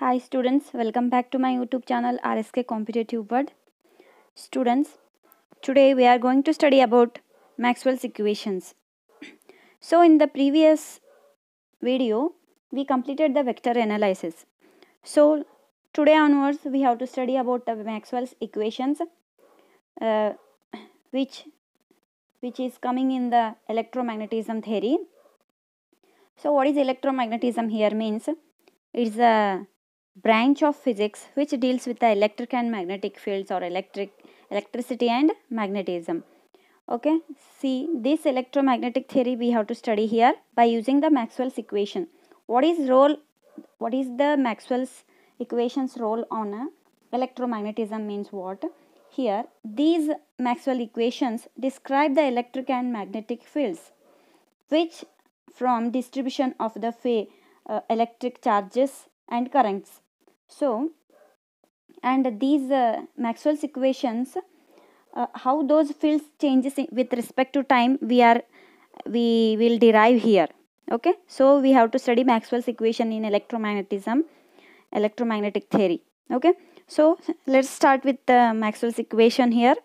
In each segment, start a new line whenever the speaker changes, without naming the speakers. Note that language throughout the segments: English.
Hi students, welcome back to my YouTube channel RSK Competitive World. Students, today we are going to study about Maxwell's equations. So in the previous video, we completed the vector analysis. So today onwards, we have to study about the Maxwell's equations uh, which, which is coming in the electromagnetism theory. So what is electromagnetism here means? It's a branch of physics which deals with the electric and magnetic fields or electric electricity and magnetism okay see this electromagnetic theory we have to study here by using the maxwell's equation what is role what is the maxwell's equations role on a electromagnetism means what here these maxwell equations describe the electric and magnetic fields which from distribution of the uh, electric charges and currents so, and these uh, Maxwell's equations, uh, how those fields changes with respect to time, we are we will derive here. Okay, so we have to study Maxwell's equation in electromagnetism, electromagnetic theory. Okay, so let's start with the Maxwell's equation here.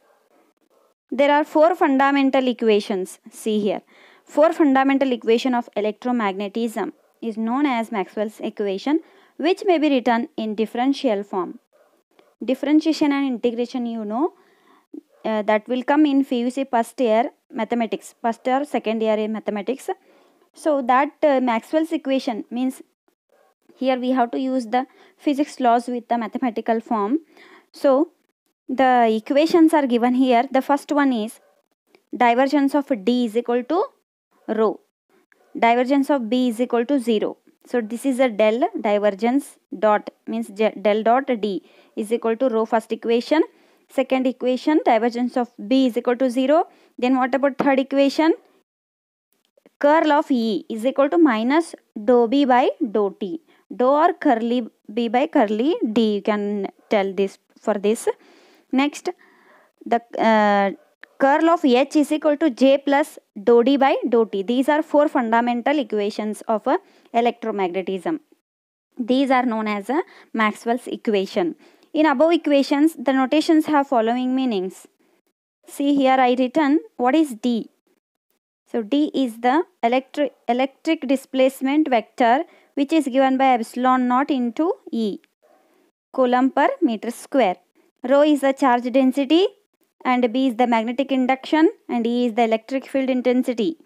There are four fundamental equations. See here, four fundamental equation of electromagnetism is known as Maxwell's equation which may be written in differential form. Differentiation and integration you know uh, that will come in PUC first year mathematics, first year second year in mathematics. So that uh, Maxwell's equation means here we have to use the physics laws with the mathematical form. So the equations are given here. The first one is divergence of D is equal to rho. Divergence of B is equal to 0. So this is a del divergence dot means del dot D is equal to rho first equation. Second equation divergence of B is equal to 0. Then what about third equation? Curl of E is equal to minus dou B by dou T. Dou or curly B by curly D you can tell this for this. Next the uh, curl of h is equal to j plus dou d by dou t. These are four fundamental equations of uh, electromagnetism. These are known as uh, Maxwell's equation. In above equations, the notations have following meanings. See here I written what is D. So D is the electric, electric displacement vector which is given by epsilon naught into E. Coulomb per meter square. Rho is the charge density and B is the magnetic induction and E is the electric field intensity.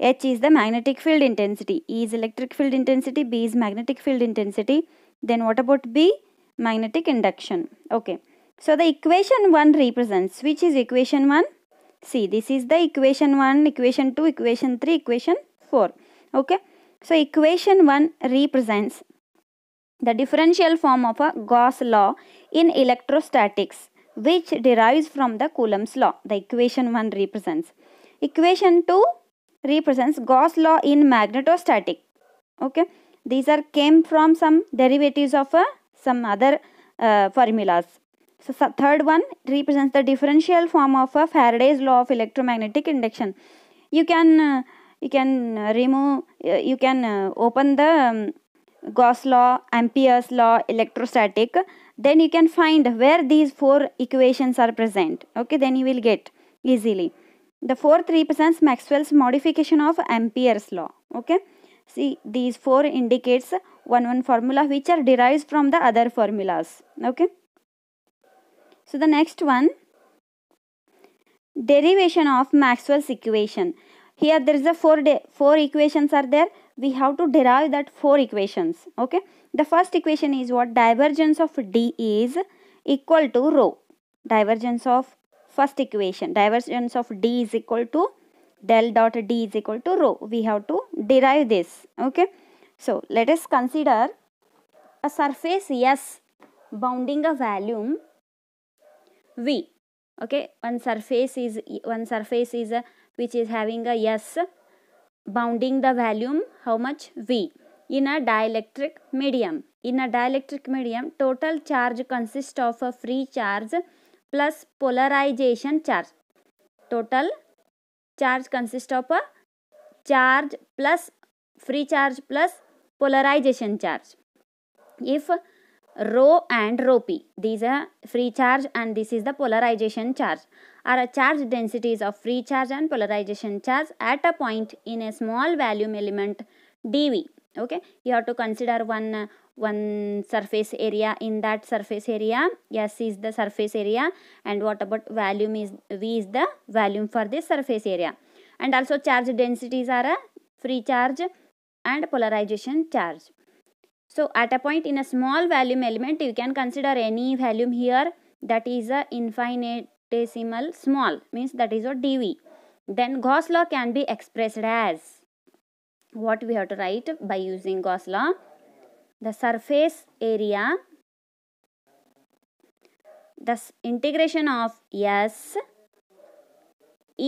H is the magnetic field intensity. E is electric field intensity, B is magnetic field intensity. Then what about B? Magnetic induction. Okay. So the equation 1 represents, which is equation 1? See, this is the equation 1, equation 2, equation 3, equation 4. Okay. So equation 1 represents the differential form of a Gauss law in electrostatics which derives from the Coulomb's law. The equation 1 represents. Equation 2 represents Gauss law in magnetostatic. Okay. These are came from some derivatives of uh, some other uh, formulas. So, so, third one represents the differential form of a uh, Faraday's law of electromagnetic induction. You can uh, you can uh, remove you can open the um, Gauss law, Ampere's law, electrostatic then you can find where these four equations are present okay then you will get easily the fourth represents maxwell's modification of ampere's law okay see these four indicates one one formula which are derived from the other formulas okay so the next one derivation of maxwell's equation here there is a four four equations are there we have to derive that four equations okay the first equation is what divergence of d is equal to rho divergence of first equation divergence of d is equal to del dot d is equal to rho we have to derive this okay so let us consider a surface s bounding a volume v okay one surface is one surface is a, uh, which is having a s bounding the volume how much V in a dielectric medium. In a dielectric medium, total charge consists of a free charge plus polarization charge. Total charge consists of a charge plus free charge plus polarization charge. If rho and rho p, these are free charge and this is the polarization charge. are charge densities of free charge and polarization charge at a point in a small volume element dv okay you have to consider one one surface area in that surface area s is the surface area and what about volume is v is the volume for this surface area and also charge densities are a free charge and polarization charge so at a point in a small volume element you can consider any volume here that is a infinite decimal small means that is your dv then gauss law can be expressed as what we have to write by using gauss law the surface area the integration of s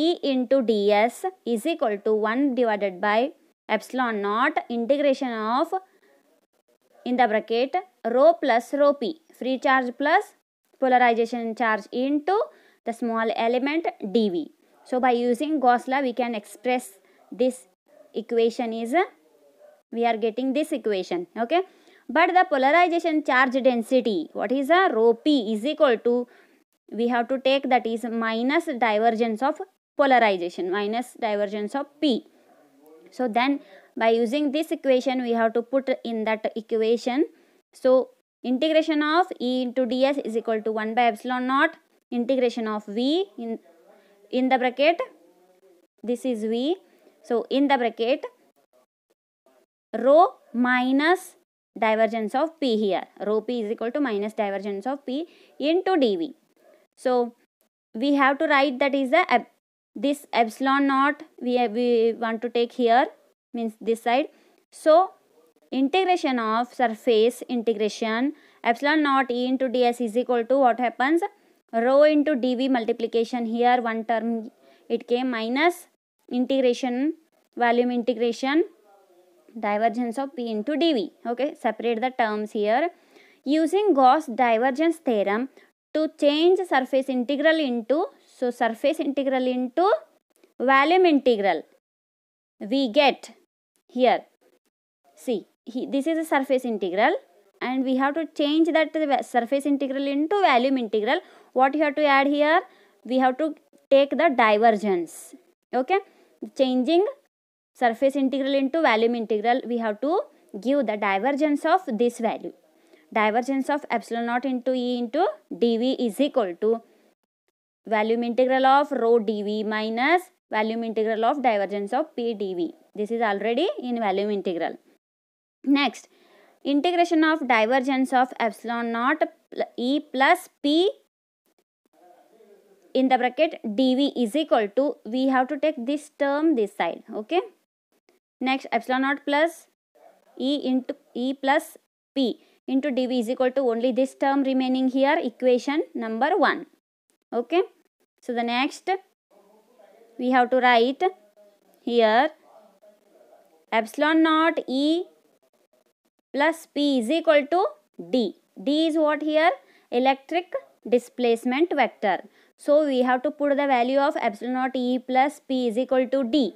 e into ds is equal to 1 divided by epsilon naught integration of in the bracket rho plus rho p free charge plus polarization charge into the small element dv. So by using Gauss law we can express this equation is uh, we are getting this equation okay but the polarization charge density what is a uh, rho p is equal to we have to take that is minus divergence of polarization minus divergence of p so then by using this equation we have to put in that equation so integration of e into ds is equal to 1 by epsilon naught integration of V in, in the bracket. This is V. So, in the bracket rho minus divergence of P here. Rho P is equal to minus divergence of P into dV. So, we have to write that is the this epsilon naught we, we want to take here means this side. So, integration of surface integration epsilon naught E into ds is equal to what happens? rho into dv multiplication here one term it came minus integration volume integration divergence of p into dv okay separate the terms here using gauss divergence theorem to change surface integral into so surface integral into volume integral we get here see he, this is a surface integral and we have to change that surface integral into volume integral what you have to add here we have to take the divergence okay changing surface integral into volume integral we have to give the divergence of this value divergence of epsilon naught into e into dv is equal to volume integral of rho dv minus volume integral of divergence of p dv this is already in volume integral next integration of divergence of epsilon naught e plus p in the bracket dv is equal to we have to take this term this side okay next epsilon naught plus e into e plus p into dv is equal to only this term remaining here equation number 1 okay so the next we have to write here epsilon naught e plus p is equal to d d is what here electric displacement vector so we have to put the value of epsilon naught E plus P is equal to D.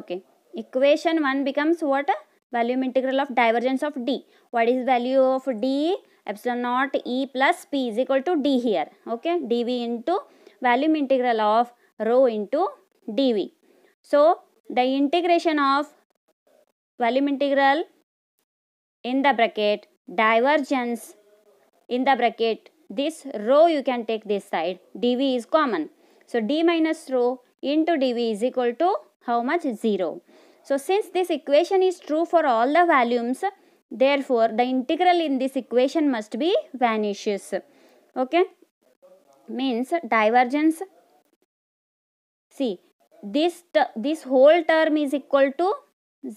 Okay. Equation 1 becomes what? Volume integral of divergence of D. What is value of D? Epsilon naught E plus P is equal to D here. Okay. dV into volume integral of rho into dV. So, the integration of volume integral in the bracket divergence in the bracket this row you can take this side dv is common so d minus rho into dv is equal to how much 0 so since this equation is true for all the volumes therefore the integral in this equation must be vanishes okay means divergence see this this whole term is equal to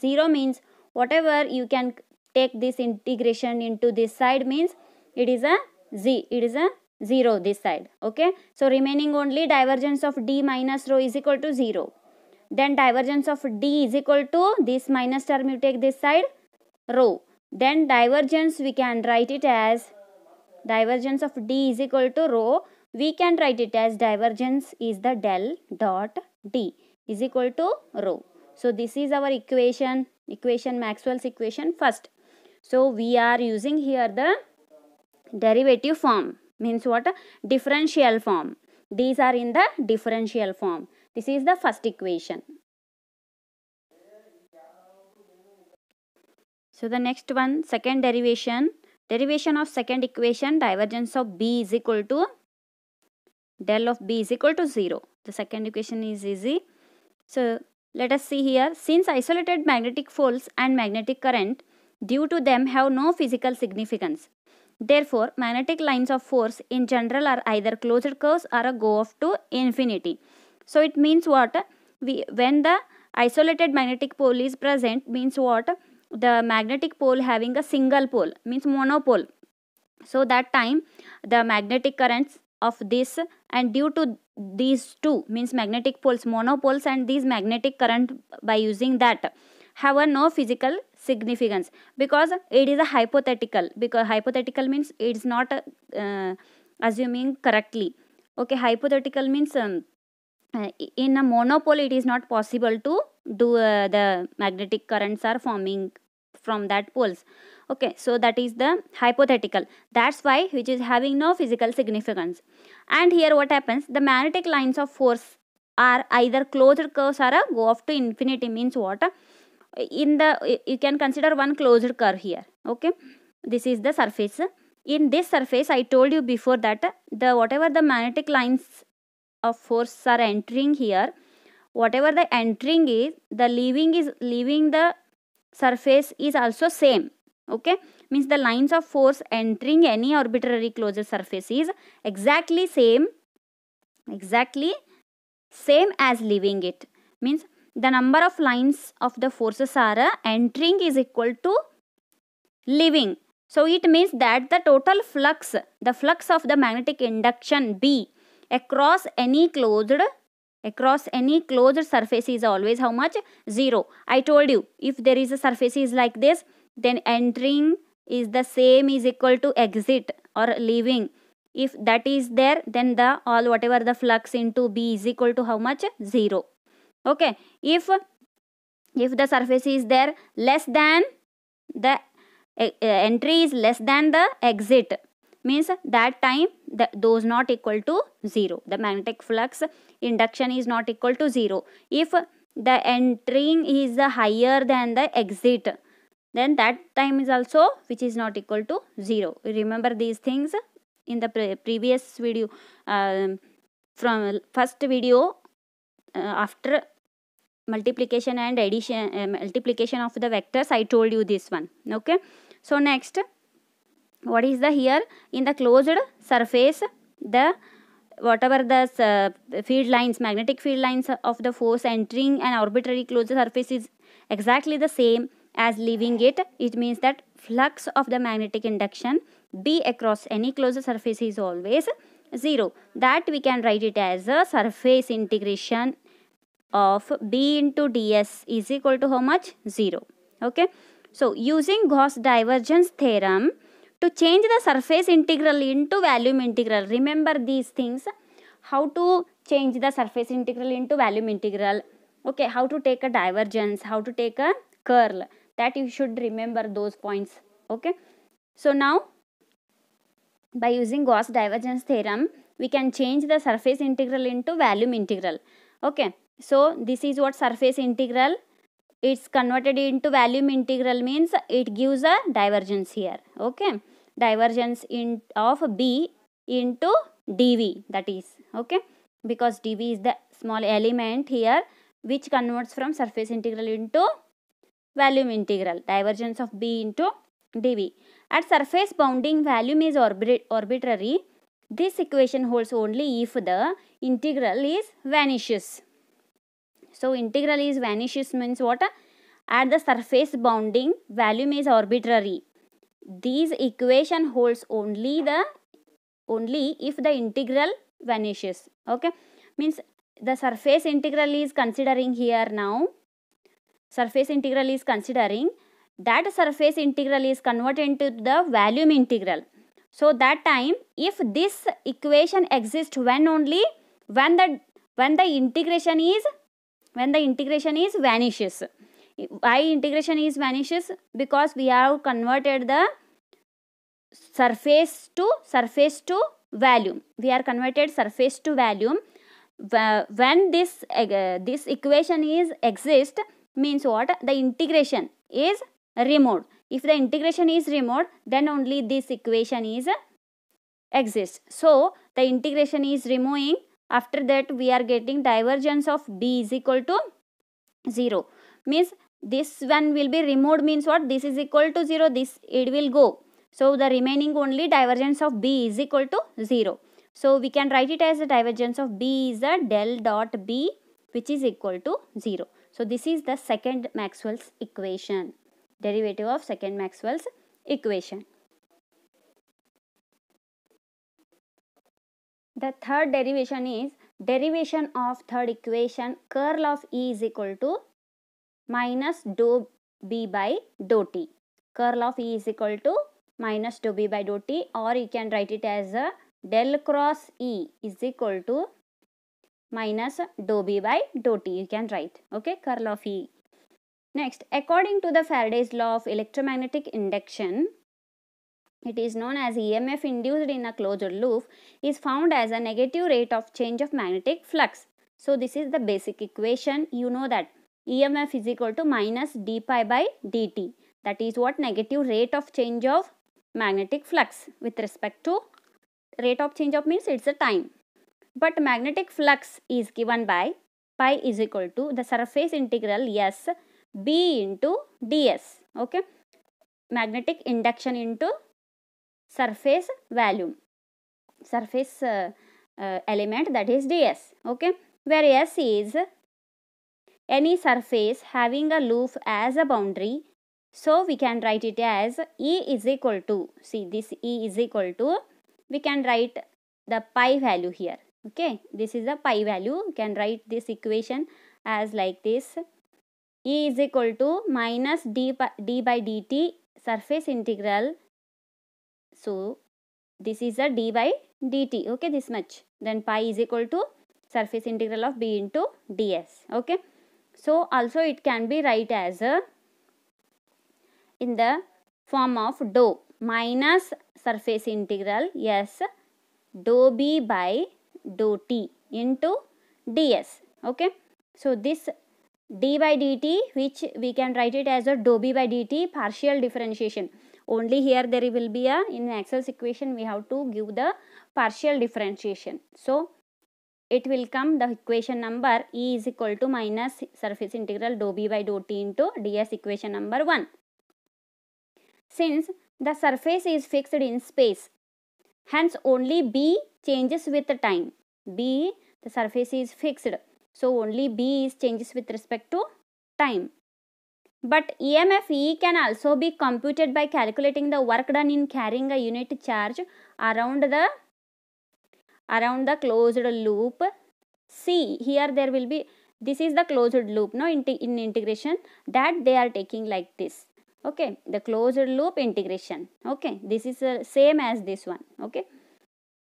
0 means whatever you can take this integration into this side means it is a z it is a 0 this side okay so remaining only divergence of d minus rho is equal to 0 then divergence of d is equal to this minus term you take this side rho then divergence we can write it as divergence of d is equal to rho we can write it as divergence is the del dot d is equal to rho so this is our equation equation maxwell's equation first so we are using here the derivative form means what? Differential form. These are in the differential form. This is the first equation. So the next one, second derivation. Derivation of second equation, divergence of b is equal to del of b is equal to 0. The second equation is easy. So let us see here, since isolated magnetic poles and magnetic current due to them have no physical significance. Therefore, magnetic lines of force in general are either closed curves or go off to infinity. So it means what? We, when the isolated magnetic pole is present means what? The magnetic pole having a single pole means monopole. So that time the magnetic currents of this and due to these two means magnetic poles monopoles and these magnetic current by using that have a no physical significance because it is a hypothetical because hypothetical means it's not uh, assuming correctly okay hypothetical means um, uh, in a monopole it is not possible to do uh, the magnetic currents are forming from that poles okay so that is the hypothetical that's why which is having no physical significance and here what happens the magnetic lines of force are either closed curves or a go off to infinity means what in the you can consider one closed curve here okay this is the surface in this surface i told you before that the whatever the magnetic lines of force are entering here whatever the entering is the leaving is leaving the surface is also same okay means the lines of force entering any arbitrary closed surface is exactly same exactly same as leaving it means the number of lines of the forces are entering is equal to leaving. So it means that the total flux, the flux of the magnetic induction B across any closed across any closed surface is always how much? 0. I told you if there is a surface is like this then entering is the same is equal to exit or leaving. If that is there then the all whatever the flux into B is equal to how much? 0 okay if if the surface is there less than the uh, entry is less than the exit means that time the, those not equal to 0 the magnetic flux induction is not equal to 0 if the entering is the higher than the exit then that time is also which is not equal to 0 remember these things in the pre previous video uh, from first video uh, after multiplication and addition uh, multiplication of the vectors i told you this one okay so next what is the here in the closed surface the whatever the uh, field lines magnetic field lines of the force entering an arbitrary closed surface is exactly the same as leaving it it means that flux of the magnetic induction b across any closed surface is always zero that we can write it as a surface integration of B into ds is equal to how much? 0. Okay. So, using Gauss divergence theorem to change the surface integral into volume integral, remember these things, how to change the surface integral into volume integral, okay, how to take a divergence, how to take a curl, that you should remember those points, okay. So, now by using Gauss divergence theorem, we can change the surface integral into volume integral, okay. So, this is what surface integral. It's converted into volume integral means it gives a divergence here. Okay. Divergence in of B into dV that is. Okay. Because dV is the small element here which converts from surface integral into volume integral. Divergence of B into dV. At surface bounding volume is orbit arbitrary. This equation holds only if the integral is vanishes so integral is vanishes means what? At the surface bounding value is arbitrary. These equation holds only the only if the integral vanishes. Okay. Means the surface integral is considering here now. Surface integral is considering that surface integral is converted into the volume integral. So that time if this equation exists when only when the when the integration is when the integration is vanishes why integration is vanishes because we have converted the surface to surface to volume we are converted surface to volume when this uh, this equation is exist means what the integration is removed if the integration is removed then only this equation is uh, exist. exists so the integration is removing after that, we are getting divergence of D is equal to 0. Means this one will be removed means what? This is equal to 0. This it will go. So, the remaining only divergence of B is equal to 0. So, we can write it as the divergence of B is a del dot B which is equal to 0. So, this is the second Maxwell's equation, derivative of second Maxwell's equation. The third derivation is derivation of third equation curl of E is equal to minus dou B by dou T. Curl of E is equal to minus dou B by dou T or you can write it as a del cross E is equal to minus dou B by dou T you can write okay curl of E. Next according to the Faraday's law of electromagnetic induction it is known as EMF induced in a closed loop is found as a negative rate of change of magnetic flux. So this is the basic equation. You know that EMF is equal to minus d pi by dt. That is what negative rate of change of magnetic flux with respect to rate of change of means it's a time. But magnetic flux is given by pi is equal to the surface integral yes b into ds. Okay. Magnetic induction into surface volume surface uh, uh, element that is ds okay where s is any surface having a loop as a boundary so we can write it as e is equal to see this e is equal to we can write the pi value here okay this is the pi value We can write this equation as like this e is equal to minus d, d by dt surface integral so, this is a d by dt, okay, this much. Then pi is equal to surface integral of b into ds, okay. So, also it can be write as a, uh, in the form of dou minus surface integral, yes, dou b by dou t into ds, okay. So, this d by dt which we can write it as a dou b by dt partial differentiation only here there will be a in Maxwell's equation we have to give the partial differentiation. So it will come the equation number E is equal to minus surface integral dou B by dou T into ds equation number 1. Since the surface is fixed in space, hence only B changes with the time. B, the surface is fixed. So only B is changes with respect to time. But EMF E can also be computed by calculating the work done in carrying a unit charge around the around the closed loop. See, here there will be, this is the closed loop, no, in, in integration that they are taking like this. Okay, the closed loop integration. Okay, this is uh, same as this one. Okay,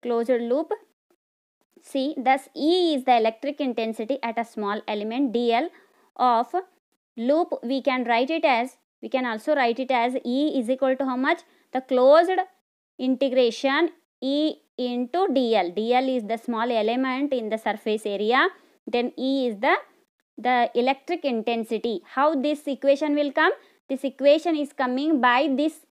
closed loop See, thus E is the electric intensity at a small element dl of loop we can write it as we can also write it as E is equal to how much the closed integration E into dl. dl is the small element in the surface area then E is the the electric intensity. How this equation will come? This equation is coming by this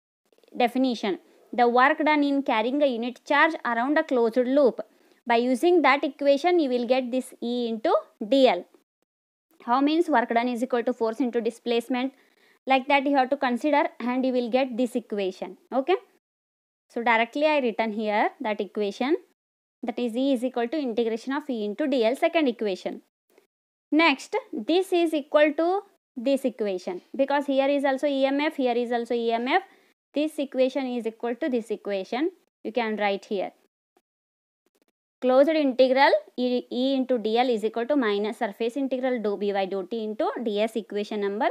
definition. The work done in carrying a unit charge around a closed loop. By using that equation, you will get this E into dl how means work done is equal to force into displacement like that you have to consider and you will get this equation okay so directly i written here that equation that is e is equal to integration of e into dl second equation next this is equal to this equation because here is also emf here is also emf this equation is equal to this equation you can write here closed integral e, e into dl is equal to minus surface integral dou b by dou t into ds equation number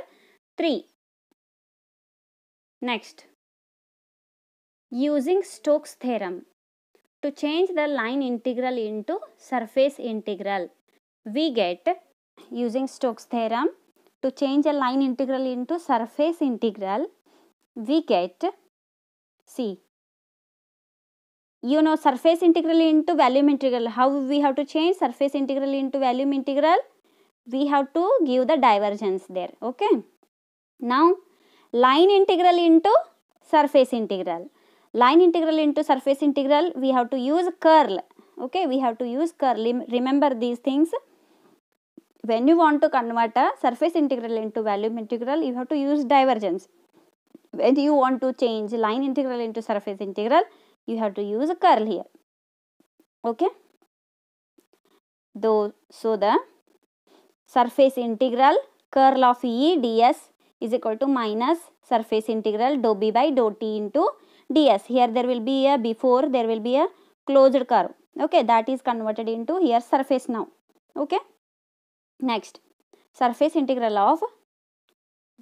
3. Next, using Stokes theorem to change the line integral into surface integral, we get using Stokes theorem to change a line integral into surface integral, we get see you know surface integral into volume integral how we have to change surface integral into volume integral we have to give the divergence there okay now line integral into surface integral line integral into surface integral we have to use curl okay we have to use curl remember these things when you want to convert a surface integral into volume integral you have to use divergence when you want to change line integral into surface integral you have to use a curl here okay though so the surface integral curl of e ds is equal to minus surface integral dou b by dou t into ds here there will be a before there will be a closed curve okay that is converted into here surface now okay next surface integral of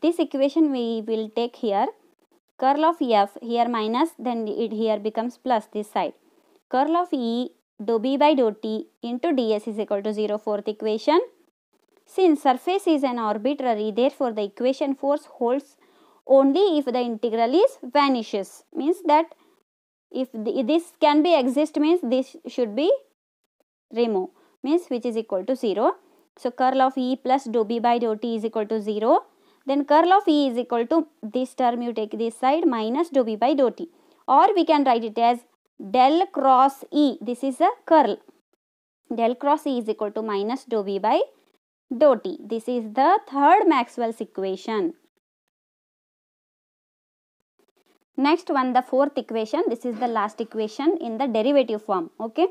this equation we will take here Curl of f here minus then it here becomes plus this side. Curl of e do b by do t into ds is equal to 0 fourth equation. Since surface is an arbitrary therefore the equation force holds only if the integral is vanishes means that if the, this can be exist means this should be removed means which is equal to 0. So curl of E plus dou B by dou T is equal to 0 then curl of E is equal to this term you take this side minus dou by dou T or we can write it as del cross E this is a curl del cross E is equal to minus dou by dou T this is the third Maxwell's equation next one the fourth equation this is the last equation in the derivative form okay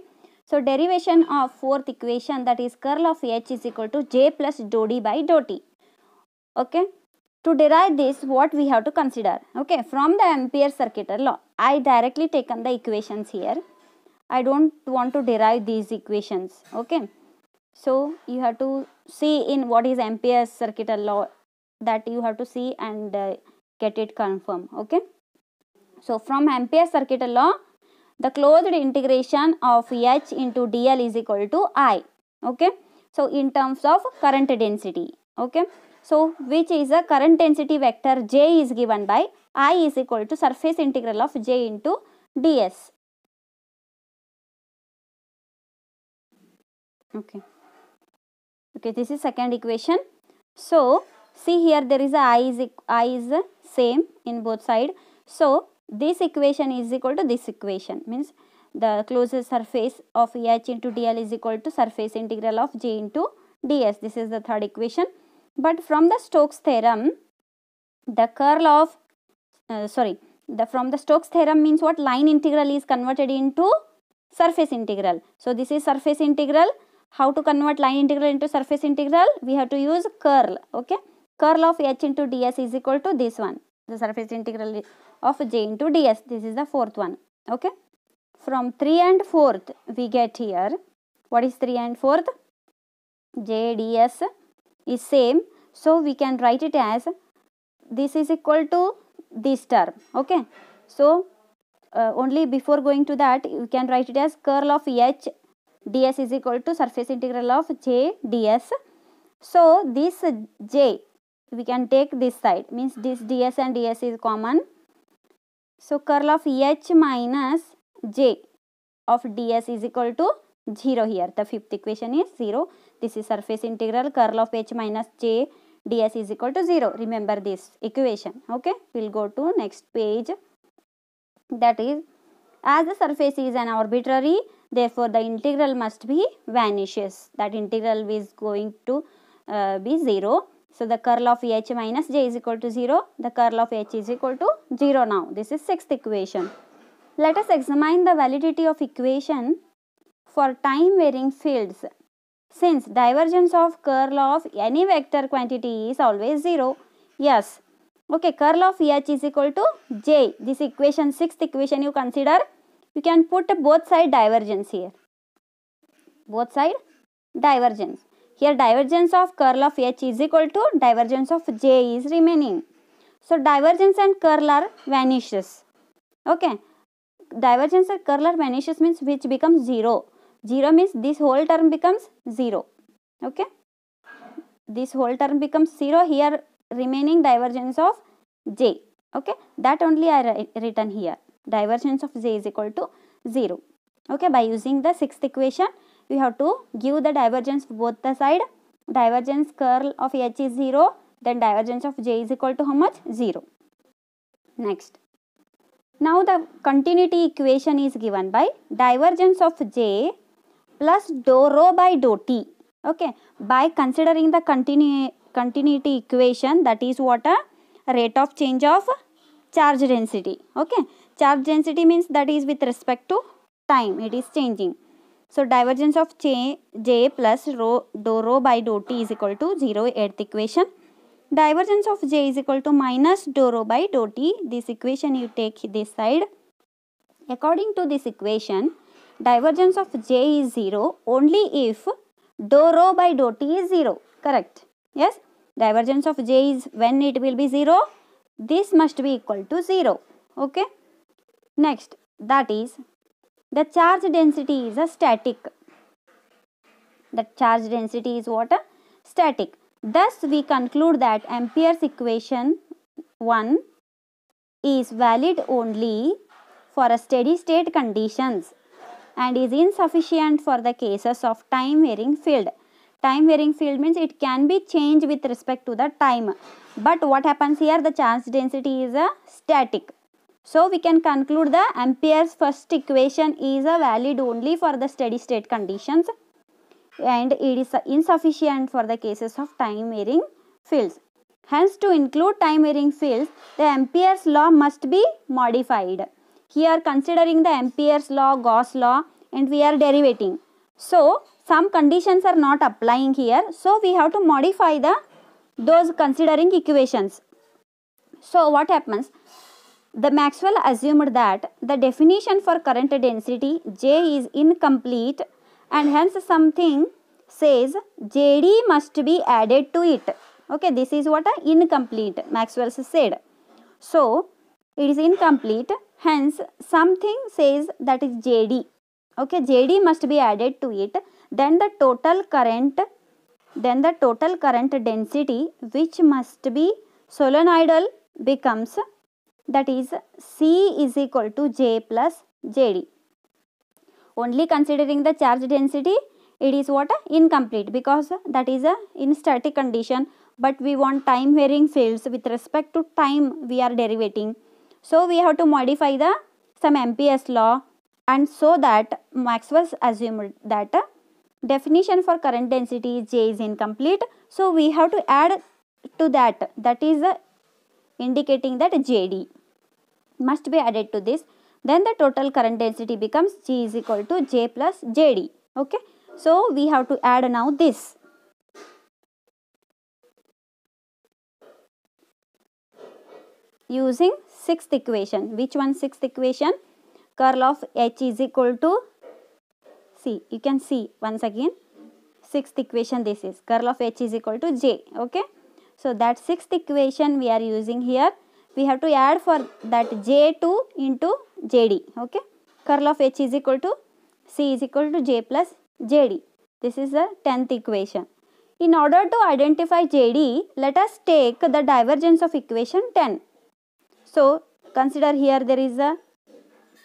so derivation of fourth equation that is curl of H is equal to J plus dou D by dou T okay to derive this, what we have to consider? Okay, from the Ampere circuit law, I directly taken the equations here. I don't want to derive these equations. Okay, so you have to see in what is Ampere circuit law that you have to see and uh, get it confirmed. Okay, so from Ampere circuit law, the closed integration of H into dl is equal to I. Okay, so in terms of current density. Okay. So which is a current density vector J is given by I is equal to surface integral of J into ds. Okay. Okay, this is second equation. So see here there is a I is, I is same in both side. So this equation is equal to this equation means the closest surface of EH into DL is equal to surface integral of J into ds. This is the third equation. But from the Stokes theorem, the curl of, uh, sorry, the from the Stokes theorem means what line integral is converted into surface integral. So, this is surface integral. How to convert line integral into surface integral? We have to use curl, okay. Curl of h into ds is equal to this one, the surface integral of j into ds. This is the fourth one, okay. From 3 and 4th, we get here, what is 3 and 4th? j ds is same so we can write it as this is equal to this term okay so uh, only before going to that you can write it as curl of h ds is equal to surface integral of j ds so this j we can take this side means this ds and ds is common so curl of h minus j of ds is equal to 0 here the fifth equation is 0 this is surface integral curl of h minus j ds is equal to 0. Remember this equation. Okay. We will go to next page. That is as the surface is an arbitrary therefore the integral must be vanishes. That integral is going to uh, be 0. So, the curl of h minus j is equal to 0. The curl of h is equal to 0 now. This is sixth equation. Let us examine the validity of equation for time varying fields since divergence of curl of any vector quantity is always 0, yes. Okay, curl of H is equal to J. This equation, sixth equation you consider, you can put both side divergence here. Both side divergence. Here divergence of curl of H is equal to divergence of J is remaining. So divergence and curl are vanishes. Okay. Divergence and curl are vanishes means which becomes 0. 0 means this whole term becomes 0 okay this whole term becomes 0 here remaining divergence of j okay that only i written here divergence of j is equal to 0 okay by using the sixth equation we have to give the divergence of both the side divergence curl of h is 0 then divergence of j is equal to how much 0 next now the continuity equation is given by divergence of j plus dou rho by dou t okay by considering the continu continuity equation that is what a rate of change of charge density okay charge density means that is with respect to time it is changing so divergence of j, j plus rho dou rho by dou t is equal to 0 eighth equation divergence of j is equal to minus dou rho by dou t this equation you take this side according to this equation divergence of J is 0 only if dou rho by dou t is 0. Correct. Yes. Divergence of J is when it will be 0. This must be equal to 0. Okay. Next that is the charge density is a static. The charge density is what? A static. Thus we conclude that Ampere's equation 1 is valid only for a steady state conditions and is insufficient for the cases of time varying field. Time varying field means it can be changed with respect to the time. But what happens here? The charge density is a uh, static. So we can conclude the Ampere's first equation is a uh, valid only for the steady state conditions and it is insufficient for the cases of time varying fields. Hence to include time varying fields, the Ampere's law must be modified. Here considering the Ampere's law, Gauss law and we are derivating. So some conditions are not applying here. So we have to modify the those considering equations. So what happens? The Maxwell assumed that the definition for current density J is incomplete and hence something says JD must be added to it. Okay, this is what a incomplete Maxwell said. So, it is incomplete Hence, something says that is JD. Okay, JD must be added to it. Then the total current, then the total current density which must be solenoidal becomes that is C is equal to J plus JD. Only considering the charge density, it is what? Incomplete because that is a in static condition but we want time varying fields with respect to time we are derivating. So we have to modify the some MPS law and so that Maxwell's assumed that definition for current density J is incomplete. So we have to add to that that is indicating that JD must be added to this. Then the total current density becomes G is equal to J plus JD. Okay. So we have to add now this using sixth equation. Which one sixth equation? Curl of H is equal to C. You can see once again sixth equation this is. Curl of H is equal to J. Okay. So that sixth equation we are using here. We have to add for that J2 into JD. Okay. Curl of H is equal to C is equal to J plus JD. This is the 10th equation. In order to identify JD, let us take the divergence of equation 10. So consider here there is a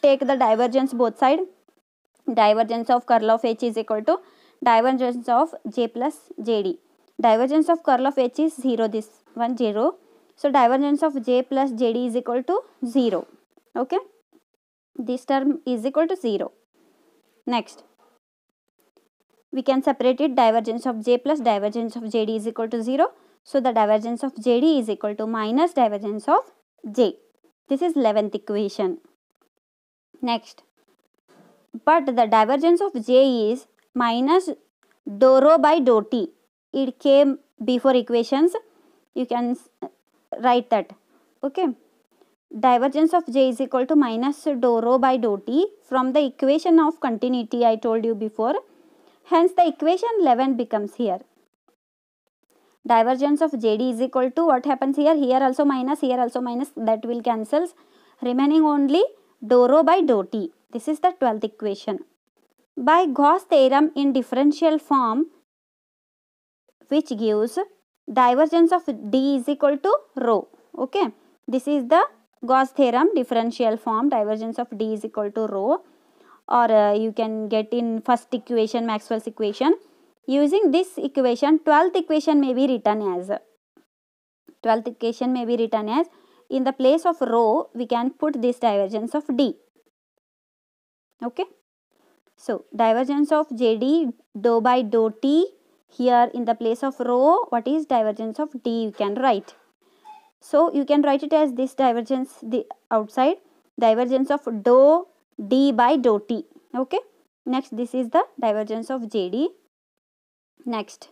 take the divergence both side divergence of curl of h is equal to divergence of j plus jd. Divergence of curl of h is 0 this one 0. So divergence of j plus jd is equal to 0. Okay. This term is equal to 0. Next we can separate it divergence of j plus divergence of jd is equal to 0. So, the divergence of jd is equal to minus divergence of j. This is 11th equation. Next, but the divergence of j is minus dou rho by dou t. It came before equations. You can write that. Okay. Divergence of j is equal to minus dou rho by dou t from the equation of continuity I told you before. Hence, the equation 11 becomes here divergence of JD is equal to what happens here here also minus here also minus that will cancels remaining only dou rho by dou t this is the 12th equation by Gauss theorem in differential form which gives divergence of D is equal to rho okay this is the Gauss theorem differential form divergence of D is equal to rho or uh, you can get in first equation Maxwell's equation Using this equation, 12th equation may be written as 12th equation may be written as in the place of rho we can put this divergence of D. Okay. So, divergence of JD dou by dou T here in the place of rho what is divergence of D you can write. So, you can write it as this divergence the outside divergence of dou D by dou T. Okay. Next this is the divergence of JD Next,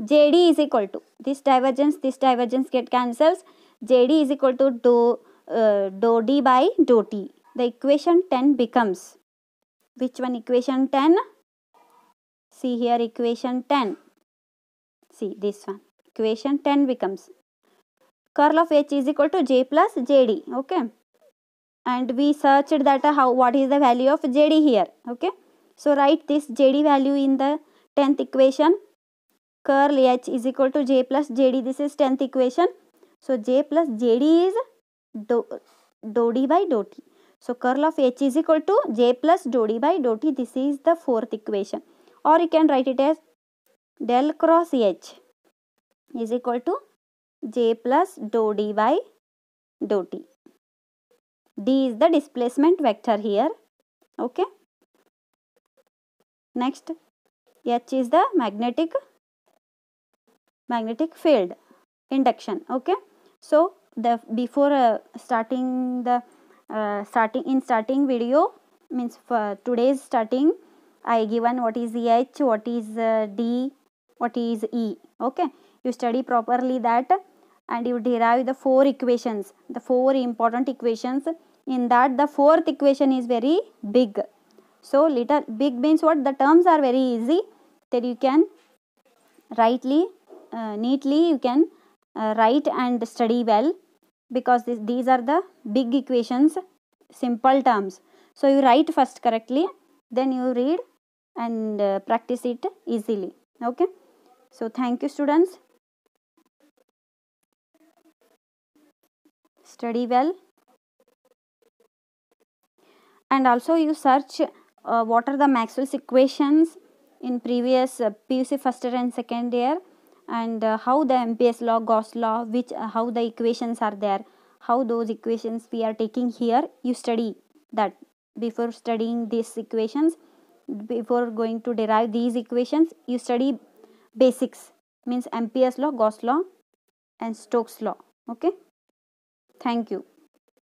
JD is equal to this divergence, this divergence get cancels. JD is equal to do uh, D by do T. The equation 10 becomes, which one equation 10? See here equation 10. See this one. Equation 10 becomes curl of H is equal to J plus JD. Okay. And we searched that uh, how what is the value of JD here. Okay. So write this JD value in the tenth equation curl h is equal to j plus jd this is 10th equation so j plus jd is do, d by dou t so curl of h is equal to j plus dou d by dou t this is the fourth equation or you can write it as del cross h is equal to j plus dou d by dou t d is the displacement vector here okay next H is the magnetic magnetic field induction. Okay. So the before uh, starting the uh, starting in starting video means for today's starting I given what is H, what is uh, D, what is E. Okay. You study properly that and you derive the four equations, the four important equations. In that the fourth equation is very big. So little big means what the terms are very easy that you can rightly uh, neatly you can uh, write and study well because this, these are the big equations simple terms so you write first correctly then you read and uh, practice it easily okay so thank you students study well and also you search uh, what are the maxwell's equations in previous uh, PUC first year and second year and uh, how the MPS law, Gauss law, which uh, how the equations are there, how those equations we are taking here, you study that before studying these equations, before going to derive these equations, you study basics means MPS law, Gauss law and Stokes law. Okay. Thank you.